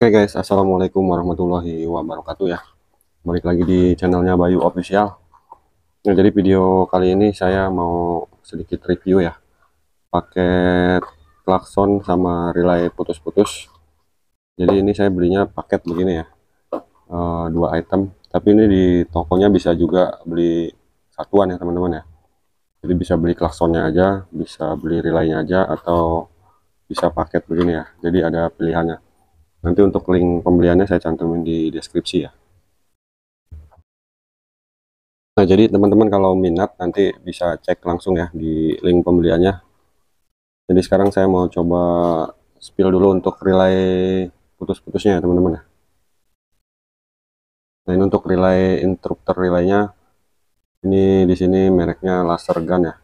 Oke okay guys, assalamualaikum warahmatullahi wabarakatuh ya. Balik lagi di channelnya Bayu Official. Nah, jadi video kali ini saya mau sedikit review ya. Paket klakson sama relay putus-putus. Jadi ini saya belinya paket begini ya. E, dua item. Tapi ini di tokonya bisa juga beli satuan ya teman-teman ya. Jadi bisa beli klaksonnya aja, bisa beli relaynya aja, atau bisa paket begini ya. Jadi ada pilihannya Nanti untuk link pembeliannya saya cantumin di deskripsi ya. Nah, jadi teman-teman kalau minat nanti bisa cek langsung ya di link pembeliannya. Jadi sekarang saya mau coba spill dulu untuk relay putus-putusnya ya teman-teman ya. Nah, ini untuk relay interrupter relaynya. Ini di sini mereknya Laser Gun ya.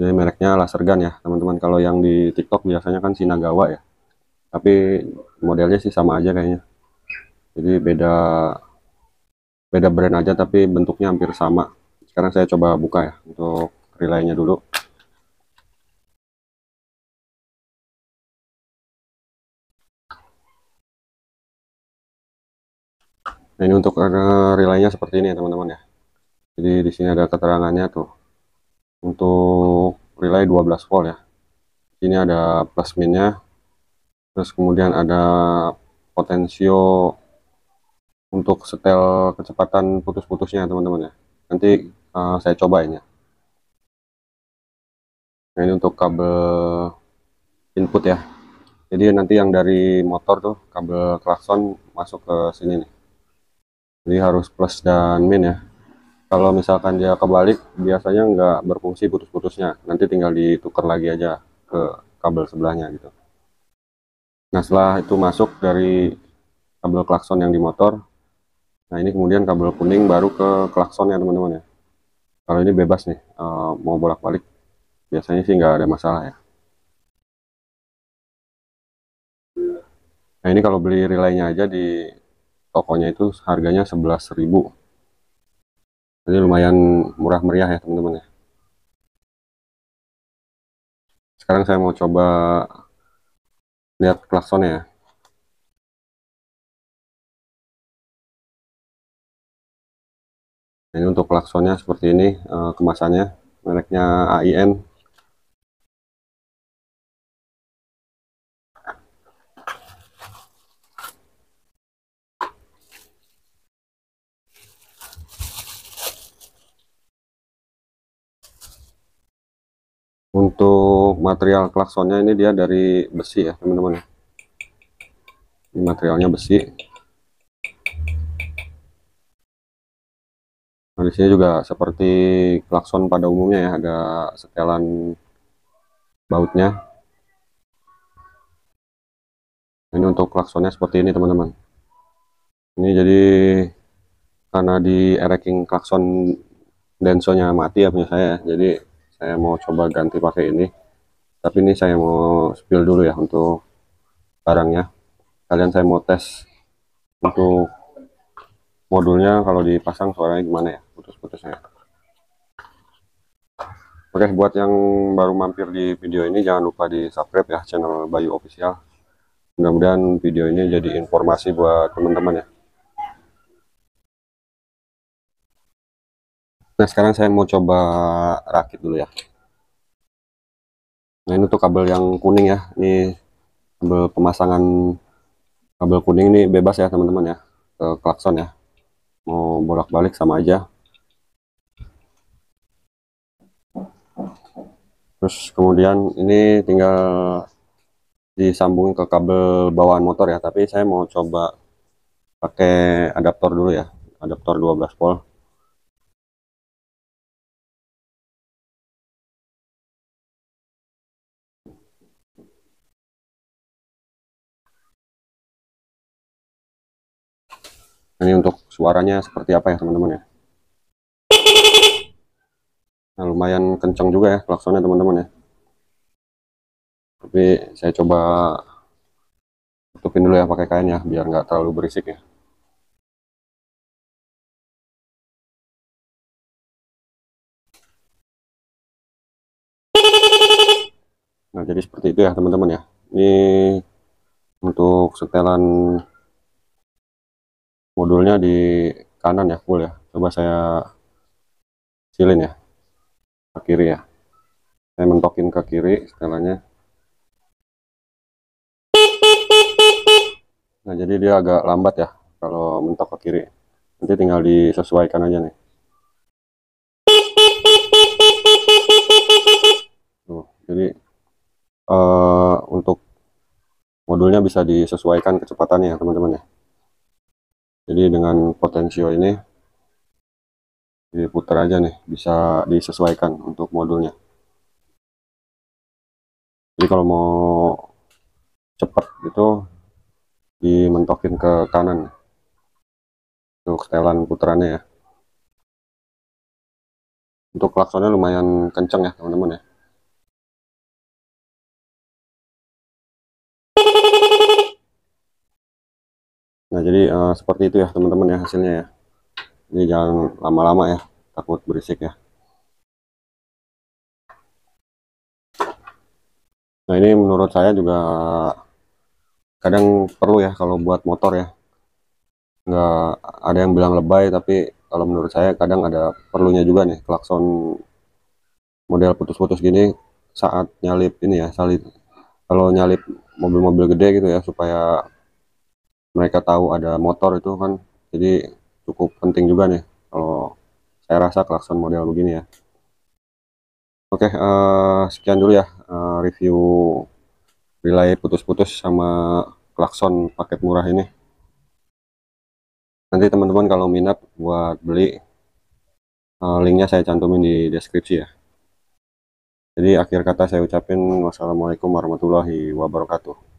Ini mereknya laser gun ya, teman-teman. Kalau yang di TikTok biasanya kan Sinagawa ya. Tapi modelnya sih sama aja kayaknya. Jadi beda beda brand aja tapi bentuknya hampir sama. Sekarang saya coba buka ya untuk relaynya dulu. Nah, ini untuk relaynya seperti ini ya, teman-teman ya. Jadi di sini ada keterangannya tuh untuk relay 12 volt ya ini ada plus minnya terus kemudian ada potensio untuk setel kecepatan putus-putusnya teman-teman ya nanti uh, saya coba ini ya. nah ini untuk kabel input ya jadi nanti yang dari motor tuh kabel klakson masuk ke sini nih jadi harus plus dan min ya kalau misalkan dia kebalik biasanya nggak berfungsi putus-putusnya nanti tinggal ditukar lagi aja ke kabel sebelahnya gitu nah setelah itu masuk dari kabel klakson yang di motor nah ini kemudian kabel kuning baru ke klakson ya teman-teman ya kalau ini bebas nih eh, mau bolak-balik biasanya sih nggak ada masalah ya nah ini kalau beli relaynya aja di tokonya itu harganya 11.000 ini lumayan murah meriah ya teman-teman ya. Sekarang saya mau coba lihat klaksonnya ya. Ini untuk klaksonnya seperti ini eh, kemasannya mereknya AIN untuk material klaksonnya ini dia dari besi ya teman-teman ya. ini materialnya besi nah di sini juga seperti klakson pada umumnya ya ada setelan bautnya ini untuk klaksonnya seperti ini teman-teman ini jadi karena di ereking klakson densonya mati ya punya saya ya. jadi saya mau coba ganti pakai ini tapi ini saya mau spill dulu ya untuk barangnya kalian saya mau tes untuk modulnya kalau dipasang suaranya gimana ya putus-putusnya Oke buat yang baru mampir di video ini jangan lupa di subscribe ya channel Bayu Official mudah-mudahan video ini jadi informasi buat teman-teman ya Nah sekarang saya mau coba rakit dulu ya. Nah ini tuh kabel yang kuning ya. Ini kabel pemasangan kabel kuning ini bebas ya teman-teman ya. Ke klakson ya. Mau bolak-balik sama aja. Terus kemudian ini tinggal disambung ke kabel bawaan motor ya tapi saya mau coba pakai adaptor dulu ya adaptor 12 volt ini untuk suaranya seperti apa ya teman-teman ya nah lumayan kencang juga ya klaksonnya teman-teman ya tapi saya coba tutupin dulu ya pakai kain ya biar nggak terlalu berisik ya Nah, jadi seperti itu ya teman-teman ya. Ini untuk setelan modulnya di kanan ya full ya coba saya silin ya ke kiri ya saya mentokin ke kiri setelahnya nah jadi dia agak lambat ya kalau mentok ke kiri nanti tinggal disesuaikan aja nih tuh jadi uh, untuk modulnya bisa disesuaikan kecepatannya ya, teman-teman ya teman -teman ya jadi dengan potensio ini diputar aja nih bisa disesuaikan untuk modulnya jadi kalau mau cepat itu dimentokin ke kanan untuk setelan putarannya ya untuk klaksonnya lumayan kenceng ya teman-teman ya Nah jadi uh, seperti itu ya teman-teman ya hasilnya ya. Ini jangan lama-lama ya, takut berisik ya. Nah ini menurut saya juga kadang perlu ya kalau buat motor ya. Nggak ada yang bilang lebay tapi kalau menurut saya kadang ada perlunya juga nih klakson model putus-putus gini saat nyalip ini ya salit kalau nyalip mobil-mobil gede gitu ya supaya mereka tahu ada motor itu kan jadi cukup penting juga nih kalau saya rasa klakson model begini ya oke uh, sekian dulu ya uh, review relay putus-putus sama klakson paket murah ini nanti teman-teman kalau minat buat beli uh, linknya saya cantumin di deskripsi ya jadi akhir kata saya ucapin wassalamualaikum warahmatullahi wabarakatuh